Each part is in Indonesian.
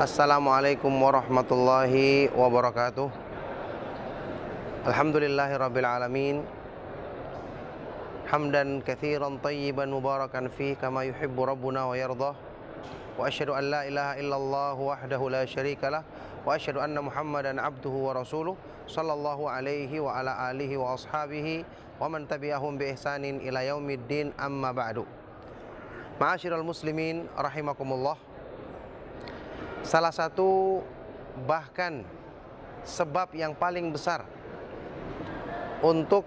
Assalamualaikum warahmatullahi wabarakatuh Alhamdulillahi rabbil alamin Hamdan kathiran tayyiban mubarakan fi kama yuhibbu rabbuna wa yardah Wa ashadu an la ilaha illallah wahdahu la sharika lah Wa ashadu anna muhammadan abduhu wa rasuluh Sallallahu alaihi wa ala alihi wa ashabihi Wa man tabi'ahum bi ihsanin ila yaumiddin amma ba'du al muslimin rahimakumullah Salah satu bahkan sebab yang paling besar untuk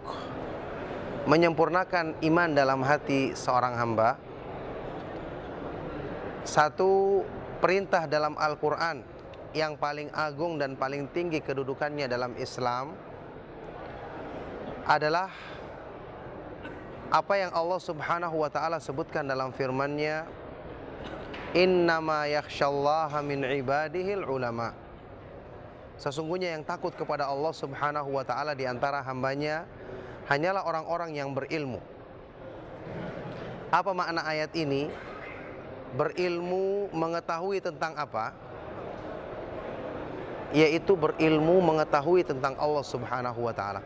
menyempurnakan iman dalam hati seorang hamba satu perintah dalam Al-Qur'an yang paling agung dan paling tinggi kedudukannya dalam Islam adalah apa yang Allah Subhanahu wa taala sebutkan dalam firman-Nya Innama yakhshallaha min ibadihil ulama. Sesungguhnya yang takut kepada Allah Subhanahu wa taala di antara hambanya hanyalah orang-orang yang berilmu. Apa makna ayat ini? Berilmu mengetahui tentang apa? Yaitu berilmu mengetahui tentang Allah Subhanahu wa taala.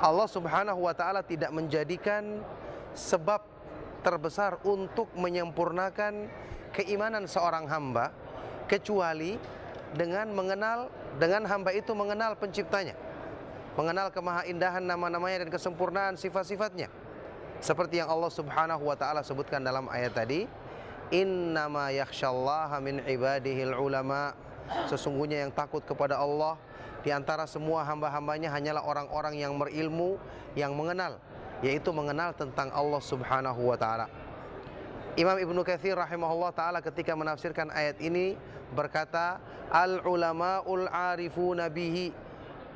Allah Subhanahu wa taala tidak menjadikan sebab terbesar untuk menyempurnakan keimanan seorang hamba kecuali dengan mengenal dengan hamba itu mengenal penciptanya mengenal kemahaindahan nama-namanya dan kesempurnaan sifat-sifatnya seperti yang Allah Subhanahu wa taala sebutkan dalam ayat tadi innama yakhsyallaha min ibadihi ulama sesungguhnya yang takut kepada Allah di antara semua hamba-hambanya hanyalah orang-orang yang berilmu yang mengenal yaitu mengenal tentang Allah Subhanahu wa taala. Imam Ibnu Katsir rahimahullah taala ketika menafsirkan ayat ini berkata al ulama ul arifuna bihi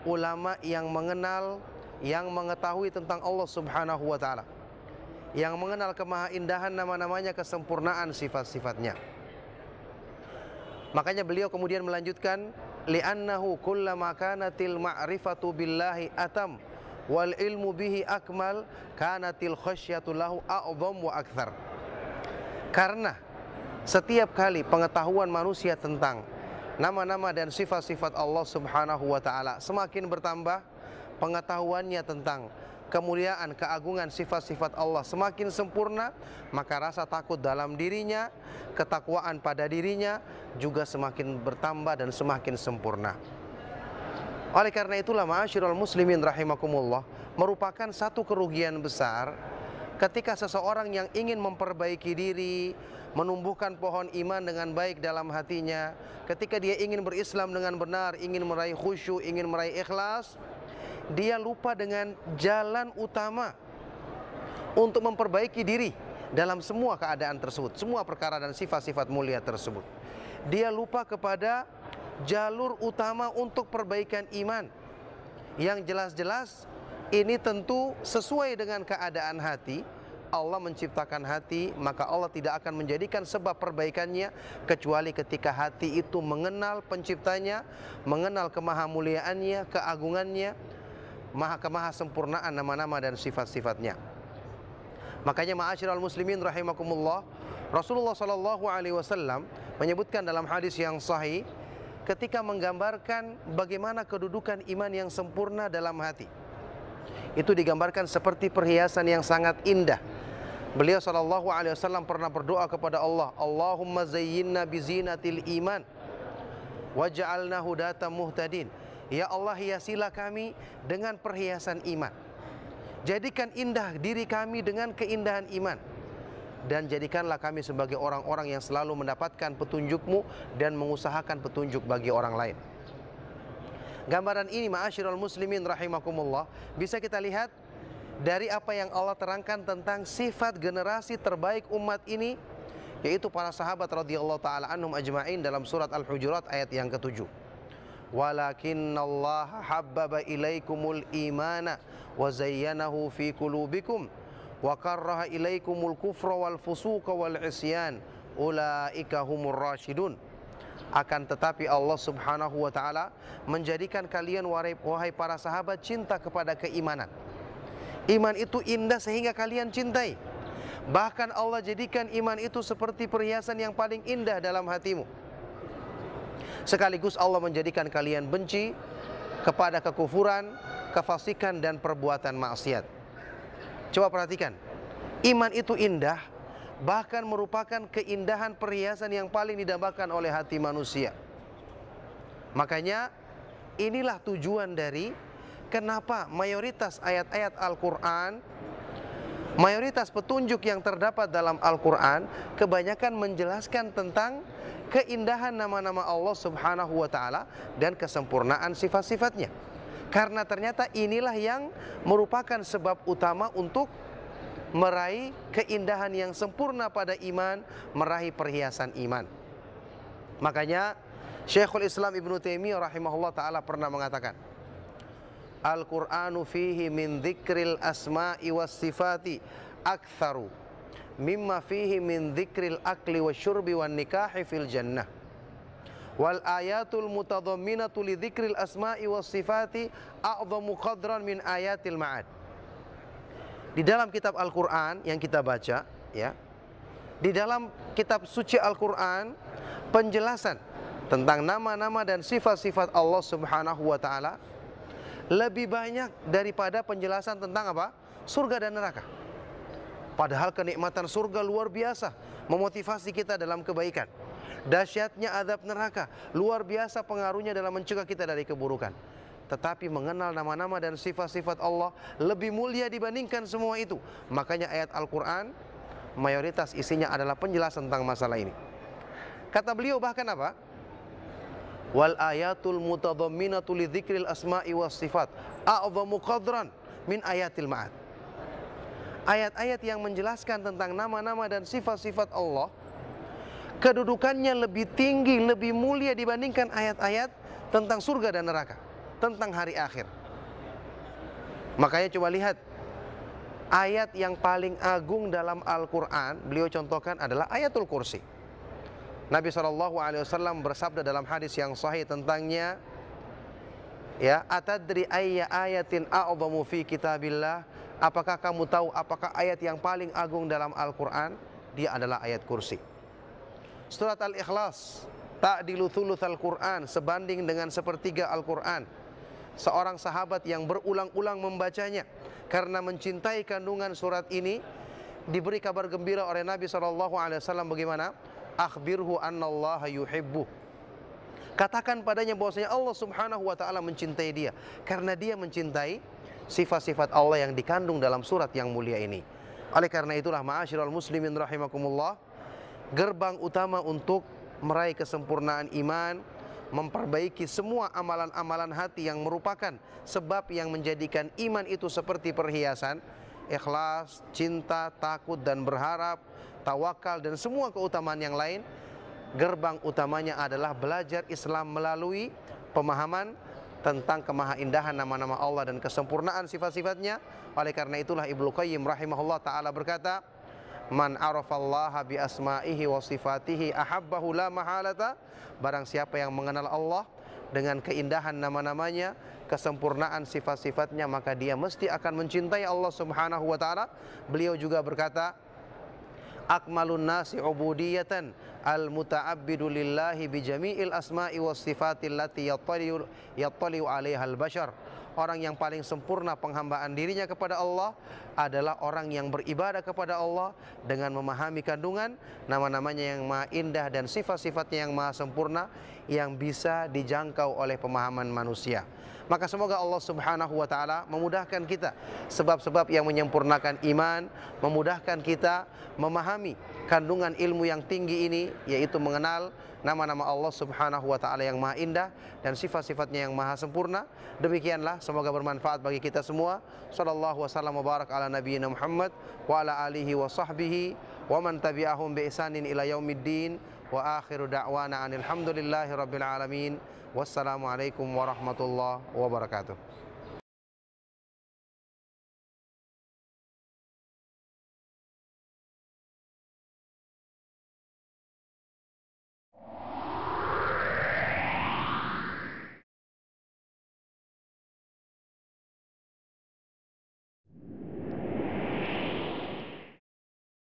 ulama yang mengenal yang mengetahui tentang Allah Subhanahu wa taala yang mengenal kemahaindahan nama-namanya kesempurnaan sifat-sifatnya makanya beliau kemudian melanjutkan li'annahu kullama kanatil ma'rifatu billahi atam wal ilmu bihi akmal kanatil khasyatu lahu wa akthar karena setiap kali pengetahuan manusia tentang nama-nama dan sifat-sifat Allah Subhanahu wa taala semakin bertambah pengetahuannya tentang kemuliaan keagungan sifat-sifat Allah semakin sempurna maka rasa takut dalam dirinya ketakwaan pada dirinya juga semakin bertambah dan semakin sempurna oleh karena itulah ma'asyiral muslimin rahimakumullah merupakan satu kerugian besar ketika seseorang yang ingin memperbaiki diri, menumbuhkan pohon iman dengan baik dalam hatinya, ketika dia ingin berislam dengan benar, ingin meraih khusyuk, ingin meraih ikhlas, dia lupa dengan jalan utama untuk memperbaiki diri dalam semua keadaan tersebut, semua perkara dan sifat-sifat mulia tersebut. Dia lupa kepada jalur utama untuk perbaikan iman. Yang jelas-jelas ini tentu sesuai dengan keadaan hati. Allah menciptakan hati, maka Allah tidak akan menjadikan sebab perbaikannya kecuali ketika hati itu mengenal penciptanya, mengenal kemahamuliaannya, keagungannya, maha kemaha sempurnaan nama-nama dan sifat-sifatnya. Makanya ma'asyiral muslimin rahimakumullah, Rasulullah sallallahu alaihi wasallam menyebutkan dalam hadis yang sahih ketika menggambarkan bagaimana kedudukan iman yang sempurna dalam hati. Itu digambarkan seperti perhiasan yang sangat indah. Beliau sallallahu alaihi wasallam pernah berdoa kepada Allah, Allahumma zayyinna bizinatil iman waj'alna hudatan muhtadin. Ya Allah hiasilah kami dengan perhiasan iman. Jadikan indah diri kami dengan keindahan iman dan jadikanlah kami sebagai orang-orang yang selalu mendapatkan petunjukmu dan mengusahakan petunjuk bagi orang lain. Gambaran ini ma'asyiral muslimin rahimakumullah bisa kita lihat dari apa yang Allah terangkan tentang sifat generasi terbaik umat ini yaitu para sahabat radhiyallahu taala anhum ajma'in dalam surat Al-Hujurat ayat yang ketujuh. Walakinallaha habbaba ilaikumul imana wa zayyanahu fi qulubikum wa karraha ilaikumul kufra wal fusuqa wal isyan ulaika humur rasyidun akan tetapi Allah Subhanahu wa taala menjadikan kalian wahai para sahabat cinta kepada keimanan. Iman itu indah sehingga kalian cintai. Bahkan Allah jadikan iman itu seperti perhiasan yang paling indah dalam hatimu. Sekaligus Allah menjadikan kalian benci kepada kekufuran, kefasikan dan perbuatan maksiat. Coba perhatikan. Iman itu indah, bahkan merupakan keindahan perhiasan yang paling didambakan oleh hati manusia. Makanya inilah tujuan dari kenapa mayoritas ayat-ayat Al-Qur'an Mayoritas petunjuk yang terdapat dalam Al-Quran kebanyakan menjelaskan tentang keindahan nama-nama Allah Subhanahu wa Ta'ala dan kesempurnaan sifat-sifatnya. Karena ternyata inilah yang merupakan sebab utama untuk meraih keindahan yang sempurna pada iman, meraih perhiasan iman. Makanya Syekhul Islam Ibnu Taimiyah rahimahullah taala pernah mengatakan, Al-Qur'anu fihi min dzikril asma'i was sifati aktsaru mimma fihi min dzikril akli wasyurbi wan nikahi fil jannah wal ayatul mutadhamminatu li dzikril asma'i was sifati a'dhamu qadran min ayatil ma'ad. Di dalam kitab Al-Qur'an yang kita baca ya. Di dalam kitab suci Al-Qur'an penjelasan tentang nama-nama dan sifat-sifat Allah Subhanahu wa taala lebih banyak daripada penjelasan tentang apa? surga dan neraka. Padahal kenikmatan surga luar biasa memotivasi kita dalam kebaikan. Dahsyatnya adab neraka, luar biasa pengaruhnya dalam mencegah kita dari keburukan. Tetapi mengenal nama-nama dan sifat-sifat Allah lebih mulia dibandingkan semua itu. Makanya ayat Al-Quran mayoritas isinya adalah penjelasan tentang masalah ini. Kata beliau bahkan apa? Wal ayatul mutadhamminatu li dzikril asma'i was sifat a'dhamu qadran min ayatil ma'ad ayat-ayat yang menjelaskan tentang nama-nama dan sifat-sifat Allah kedudukannya lebih tinggi, lebih mulia dibandingkan ayat-ayat tentang surga dan neraka, tentang hari akhir. Makanya coba lihat ayat yang paling agung dalam Al-Qur'an, beliau contohkan adalah ayatul kursi. Nabi saw bersabda dalam hadis yang sahih tentangnya ya atadri ayya ayatin a'zamu fi kitabillah apakah kamu tahu apakah ayat yang paling agung dalam Al-Qur'an dia adalah ayat kursi surat Al-Ikhlas tak ta'dilu al Qur'an sebanding dengan sepertiga Al-Qur'an. Seorang sahabat yang berulang-ulang membacanya karena mencintai kandungan surat ini diberi kabar gembira oleh Nabi saw. bagaimana? Akhbirhu annallaha yuhibbu. Katakan padanya bahwasanya Allah Subhanahu wa taala mencintai dia karena dia mencintai sifat-sifat Allah yang dikandung dalam surat yang mulia ini. Oleh karena itulah ma'asyiral muslimin rahimakumullah gerbang utama untuk meraih kesempurnaan iman, memperbaiki semua amalan-amalan hati yang merupakan sebab yang menjadikan iman itu seperti perhiasan, ikhlas, cinta, takut dan berharap, tawakal dan semua keutamaan yang lain. Gerbang utamanya adalah belajar Islam melalui pemahaman tentang kemahaindahan nama-nama Allah dan kesempurnaan sifat-sifatnya. Oleh karena itulah Ibnu Qayyim rahimahullah taala berkata, Man arafallaha bi asma'ihi wa sifatihi ahabbahu la mahalata. Barang siapa yang mengenal Allah dengan keindahan nama-namanya, kesempurnaan sifat-sifatnya, maka dia mesti akan mencintai Allah Subhanahu wa taala. Beliau juga berkata, akmalun nasi ubudiyatan al muta'abbidu lillahi bi jami'il asma'i was yattali'u yattali'u 'alaiha al bashar orang yang paling sempurna penghambaan dirinya kepada Allah adalah orang yang beribadah kepada Allah dengan memahami kandungan nama-namanya yang maha indah dan sifat-sifatnya yang maha sempurna yang bisa dijangkau oleh pemahaman manusia. Maka semoga Allah Subhanahu wa taala memudahkan kita sebab-sebab yang menyempurnakan iman, memudahkan kita memahami kandungan ilmu yang tinggi ini yaitu mengenal nama-nama Allah Subhanahu wa taala yang maha indah dan sifat-sifatnya yang maha sempurna. Demikianlah semoga bermanfaat bagi kita semua. Sallallahu wasallam ala Muhammad wa ala alihi wa sahbihi wa man tabi'ahum bi ihsanin ila yaumiddin wa akhiru da'wana anil hamdulillahi rabbil alamin. Wassalamualaikum warahmatullahi wabarakatuh.